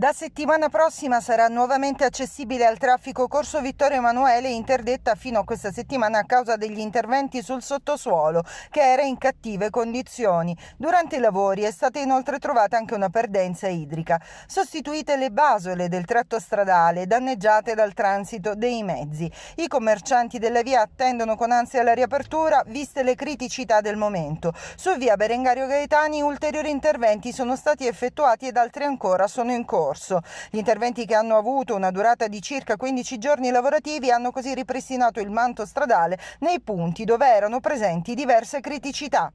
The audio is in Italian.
Da settimana prossima sarà nuovamente accessibile al traffico Corso Vittorio Emanuele, interdetta fino a questa settimana a causa degli interventi sul sottosuolo, che era in cattive condizioni. Durante i lavori è stata inoltre trovata anche una perdenza idrica. Sostituite le basole del tratto stradale, danneggiate dal transito dei mezzi. I commercianti della via attendono con ansia la riapertura, viste le criticità del momento. Su via Berengario Gaetani ulteriori interventi sono stati effettuati ed altri ancora sono in corso scorso. Gli interventi che hanno avuto una durata di circa 15 giorni lavorativi hanno così ripristinato il manto stradale nei punti dove erano presenti diverse criticità.